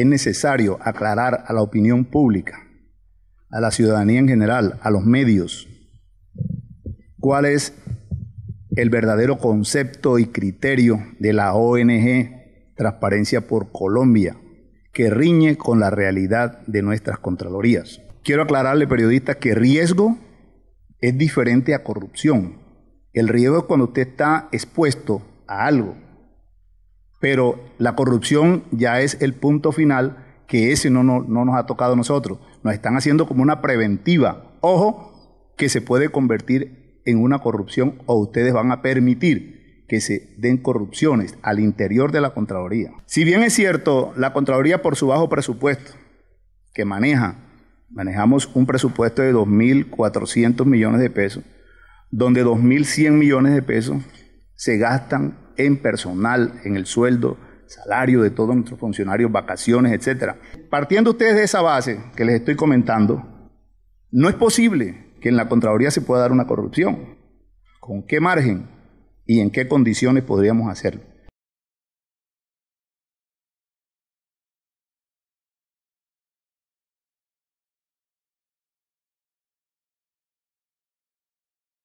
es necesario aclarar a la opinión pública, a la ciudadanía en general, a los medios, cuál es el verdadero concepto y criterio de la ONG Transparencia por Colombia, que riñe con la realidad de nuestras Contralorías. Quiero aclararle, periodista, que riesgo es diferente a corrupción. El riesgo es cuando usted está expuesto a algo pero la corrupción ya es el punto final que ese no, no, nos ha tocado a nosotros. Nos están haciendo como una preventiva. Ojo, que se puede convertir en una corrupción o ustedes van a permitir que se den corrupciones al interior de la Contraloría. Si bien es cierto, la Contraloría por su bajo presupuesto que maneja, manejamos un presupuesto de 2.400 millones de pesos, donde 2.100 millones de pesos se gastan en personal, en el sueldo, salario de todos nuestros funcionarios, vacaciones, etcétera. Partiendo ustedes de esa base que les estoy comentando, no es posible que en la Contraloría se pueda dar una corrupción. ¿Con qué margen y en qué condiciones podríamos hacerlo?